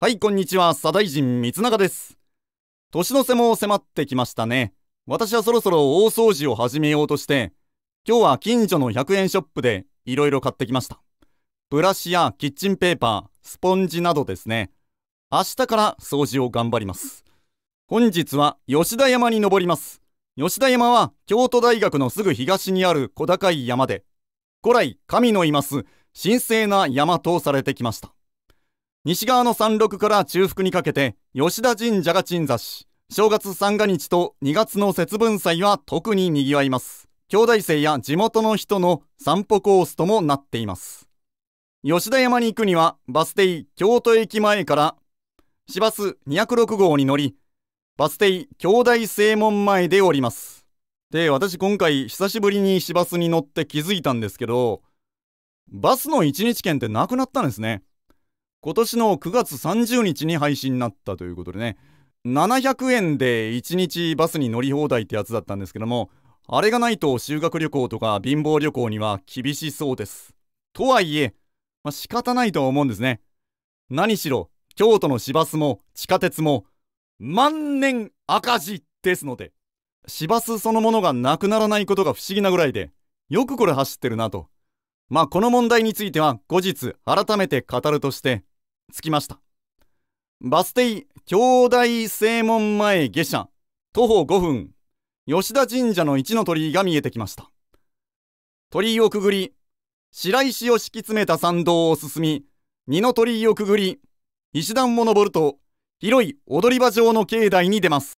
はい、こんにちは。左大臣三永です。年の瀬も迫ってきましたね。私はそろそろ大掃除を始めようとして、今日は近所の100円ショップでいろいろ買ってきました。ブラシやキッチンペーパー、スポンジなどですね。明日から掃除を頑張ります。本日は吉田山に登ります。吉田山は京都大学のすぐ東にある小高い山で、古来神のいます神聖な山とされてきました。西側の山麓から中腹にかけて吉田神社が鎮座し正月三が日と2月の節分祭は特に賑わいます兄弟生や地元の人の散歩コースともなっています吉田山に行くにはバス停京都駅前から市バス206号に乗りバス停兄弟正門前で降りますで私今回久しぶりに市バスに乗って気づいたんですけどバスの一日券ってなくなったんですね今年の9月30日に配信になったということでね700円で1日バスに乗り放題ってやつだったんですけどもあれがないと修学旅行とか貧乏旅行には厳しそうですとはいえ、まあ、仕方ないと思うんですね何しろ京都の市バスも地下鉄も万年赤字ですので市バスそのものがなくならないことが不思議なぐらいでよくこれ走ってるなとまあこの問題については後日改めて語るとして着きましたバス停京大正門前下車徒歩5分吉田神社の一の鳥居が見えてきました鳥居をくぐり白石を敷き詰めた参道を進み二の鳥居をくぐり石段を登ると広い踊り場状の境内に出ます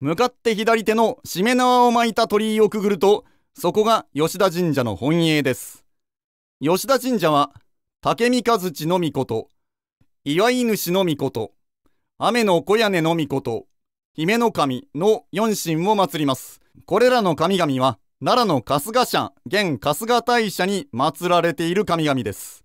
向かって左手のしめ縄を巻いた鳥居をくぐるとそこが吉田神社の本営です吉田神社は竹三和地のみこと祝い主のみこと、雨の小屋根のみこと、姫の神の四神を祀ります。これらの神々は、奈良の春日社、現春日大社に祀られている神々です。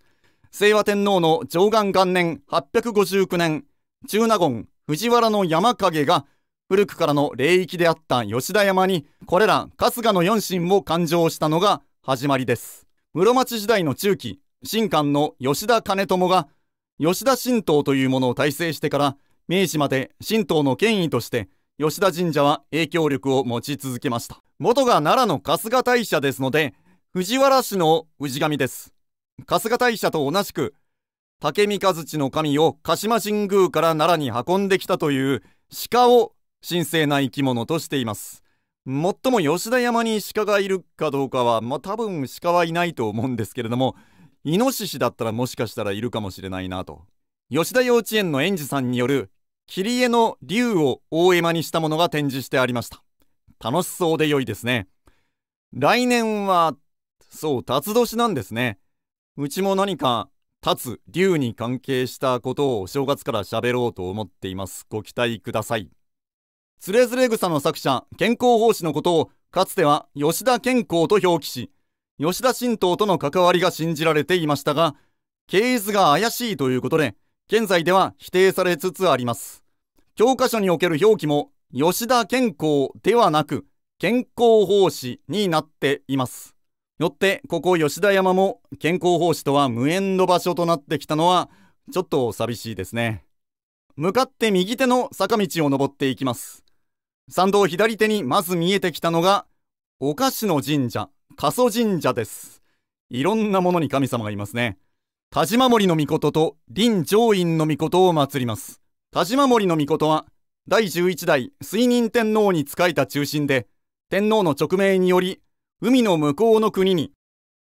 清和天皇の上元元年859年、中納言藤原の山影が、古くからの霊域であった吉田山に、これら春日の四神を勘定したのが始まりです。室町時代の中期、神官の吉田兼友が、吉田神道というものを大成してから明治まで神道の権威として吉田神社は影響力を持ち続けました元が奈良の春日大社ですので藤原氏の氏神です春日大社と同じく武三一の神を鹿島神宮から奈良に運んできたという鹿を神聖な生き物としています最も吉田山に鹿がいるかどうかはまあ多分鹿はいないと思うんですけれどもイノシシだったらもしかしたらいるかもしれないなと吉田幼稚園の園児さんによる切り絵の竜を大絵馬にしたものが展示してありました楽しそうで良いですね来年はそう辰年なんですねうちも何か立つ竜に関係したことをお正月から喋ろうと思っていますご期待くださいつれづれ草の作者健康法師のことをかつては吉田健康と表記し吉田神道との関わりが信じられていましたが、経図が怪しいということで、現在では否定されつつあります。教科書における表記も、吉田健康ではなく、健康奉仕になっています。よって、ここ吉田山も健康奉仕とは無縁の場所となってきたのは、ちょっと寂しいですね。向かって右手の坂道を登っていきます。参道左手にまず見えてきたのが、お菓子の神社加蘇神社です。いろんなものに神様がいますね。田島守の御事と林上院の御事を祀ります。田島守の御事は、第11代水任天皇に仕えた中心で、天皇の勅命により、海の向こうの国に、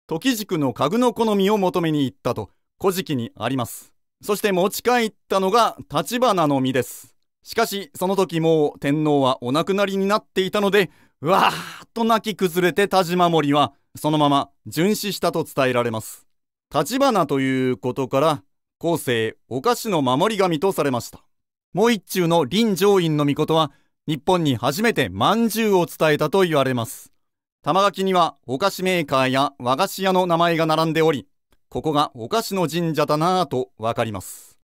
時軸の家具の好みを求めに行ったと、古事記にあります。そして持ち帰ったのが橘の実です。しかし、その時もう天皇はお亡くなりになっていたので、うわーっと泣き崩れて田島森はそのまま殉死したと伝えられます。立花ということから後世お菓子の守り神とされました。もう一中の林上院の御事は日本に初めて饅頭を伝えたと言われます。玉垣にはお菓子メーカーや和菓子屋の名前が並んでおり、ここがお菓子の神社だなぁとわかります。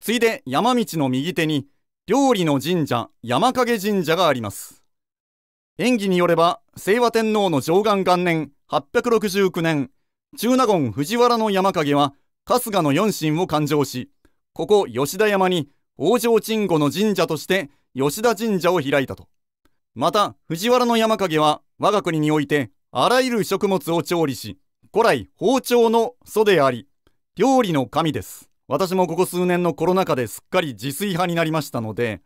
ついで山道の右手に料理の神社山影神社があります演技によれば清和天皇の上元元年869年中納言藤原の山影は春日の四神を勘定しここ吉田山に王城鎮護の神社として吉田神社を開いたとまた藤原の山影は我が国においてあらゆる食物を調理し古来包丁の祖であり料理の神です私もここ数年のコロナ禍ですっかり自炊派になりましたので、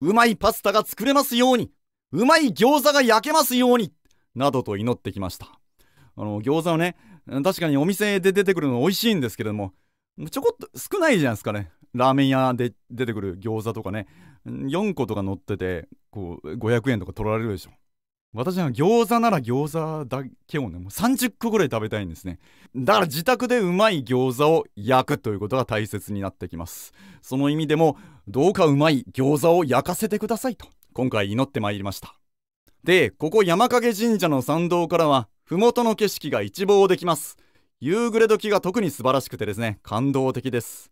うまいパスタが作れますように、うまい餃子が焼けますように、などと祈ってきました。あの、餃子はね、確かにお店で出てくるの美味しいんですけれども、ちょこっと少ないじゃないですかね。ラーメン屋で出てくる餃子とかね、4個とか乗ってて、こう、500円とか取られるでしょ。私は餃子なら餃子だけをねもう30個ぐらい食べたいんですねだから自宅でうまい餃子を焼くということが大切になってきますその意味でもどうかうまい餃子を焼かせてくださいと今回祈ってまいりましたでここ山影神社の参道からは麓の景色が一望できます夕暮れ時が特に素晴らしくてですね感動的です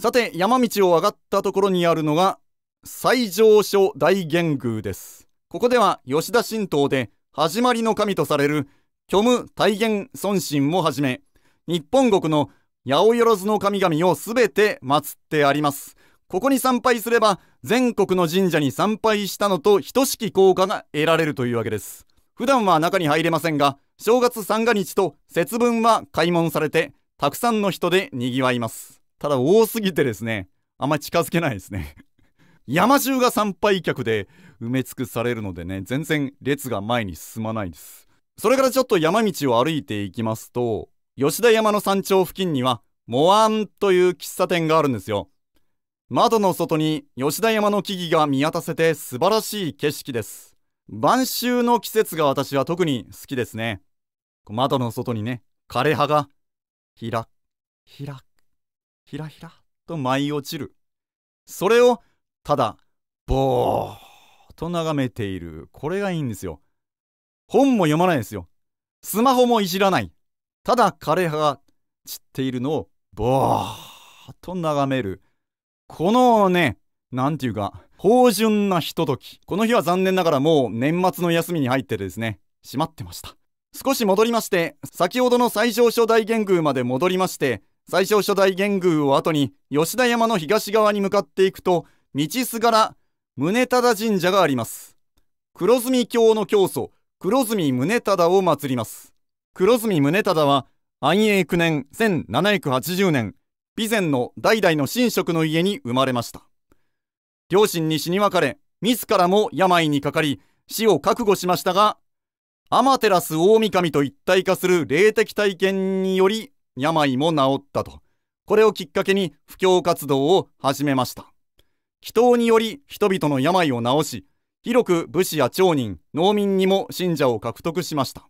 さて山道を上がったところにあるのが最上所大元宮ですここでは吉田神道で始まりの神とされる虚無大元尊神をはじめ、日本国の八百万の神々をすべて祀ってあります。ここに参拝すれば、全国の神社に参拝したのと等しき効果が得られるというわけです。普段は中に入れませんが、正月三が日と節分は開門されて、たくさんの人で賑わいます。ただ多すぎてですね、あんまり近づけないですね山中が参拝客で埋め尽くされるのでね全然列が前に進まないですそれからちょっと山道を歩いていきますと吉田山の山頂付近にはモアンという喫茶店があるんですよ窓の外に吉田山の木々が見渡せて素晴らしい景色です晩秋の季節が私は特に好きですね窓の外にね枯れ葉がひらひらひらひらと舞い落ちるそれをただぼーっと眺めているこれがいいんですよ本も読まないですよスマホもいじらないただ枯葉が散っているのをぼーっと眺めるこのね何て言うか芳醇なひとときこの日は残念ながらもう年末の休みに入ってですね閉まってました少し戻りまして先ほどの最小初代元宮まで戻りまして最小初代元宮を後に吉田山の東側に向かっていくと道すがら宗忠神社があります。黒住教の教祖、黒住宗忠を祀ります。黒住宗忠は、安永9年1780年、備前の代々の神職の家に生まれました。両親に死に別れ、自らも病にかかり、死を覚悟しましたが、天照大神と一体化する霊的体験により、病も治ったと。これをきっかけに布教活動を始めました。人により人々の病を治し広く武士や町人農民にも信者を獲得しました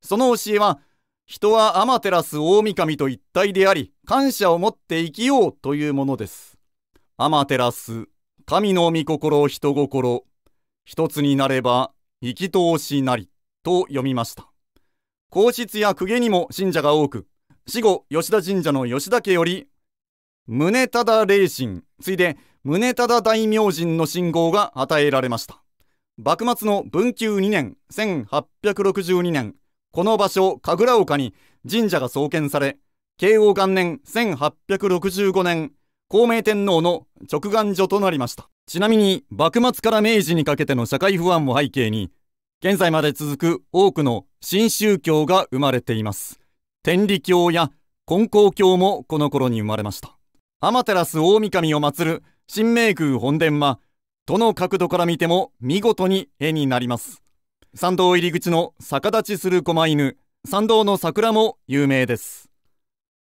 その教えは人は天照大神と一体であり感謝を持って生きようというものです天照神の御心人心一つになれば生き通しなりと読みました皇室や公家にも信者が多く死後吉田神社の吉田家より宗忠霊神ついで宗忠大明神の信号が与えられました幕末の文久2年1862年この場所神楽岡に神社が創建され慶応元年1865年孝明天皇の直願所となりましたちなみに幕末から明治にかけての社会不安を背景に現在まで続く多くの新宗教が生まれています天理教や金光教もこの頃に生まれました天照大神を祀る神明宮本殿はどの角度から見ても見事に絵になります参道入り口の逆立ちする狛犬参道の桜も有名です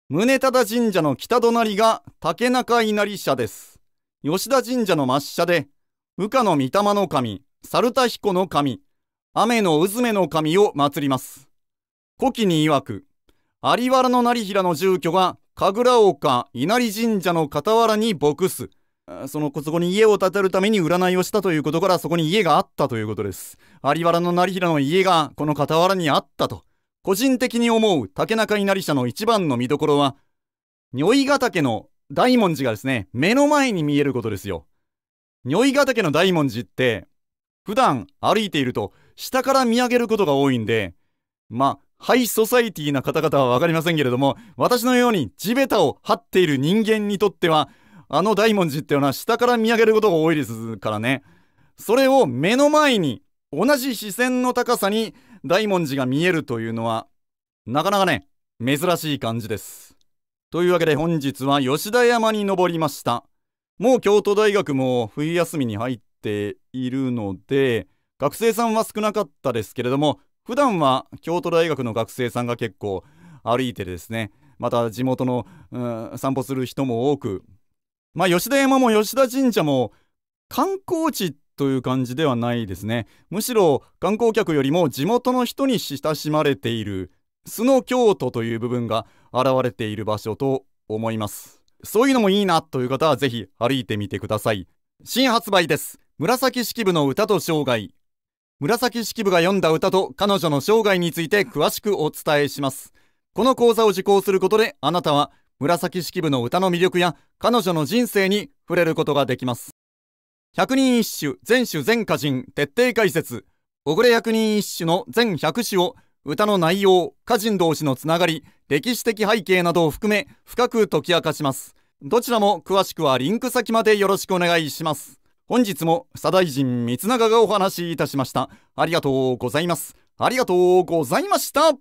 宗忠神社の北隣が竹中稲荷社です吉田神社の抹社で羽化の御霊の神猿田彦の神雨の渦めの神を祀ります古希に曰く有原の成平の住居が神楽岡稲荷神社の傍らに牧すそのそこに家を建てるために占いをしたということからそこに家があったということです。有原の成平の家がこの傍らにあったと。個人的に思う竹中稲荷社の一番の見どころは、如意ヶ岳の大文字がですね、目の前に見えることですよ。如意ヶ岳の大文字って、普段歩いていると下から見上げることが多いんで、まあ、ハイソサイティな方々はわかりませんけれども、私のように地べたを張っている人間にとっては、あの大文字っていうのは下から見上げることが多いですからね。それを目の前に同じ視線の高さに大文字が見えるというのはなかなかね珍しい感じです。というわけで本日は吉田山に登りました。もう京都大学も冬休みに入っているので学生さんは少なかったですけれども普段は京都大学の学生さんが結構歩いてですねまた地元の散歩する人も多くまあ、吉田山も吉田神社も観光地という感じではないですね。むしろ観光客よりも地元の人に親しまれている素の京都という部分が現れている場所と思います。そういうのもいいなという方はぜひ歩いてみてください。新発売です。紫式部の歌と生涯。紫式部が読んだ歌と彼女の生涯について詳しくお伝えします。この講座を受講することであなたは紫式部の歌の魅力や彼女の人生に触れることができます。百人一首全種全歌人徹底解説小暮百人一首の全百首を歌の内容、歌人同士のつながり、歴史的背景などを含め深く解き明かします。どちらも詳しくはリンク先までよろしくお願いします。本日も左大臣三永がお話しいたしました。ありがとうございます。ありがとうございました。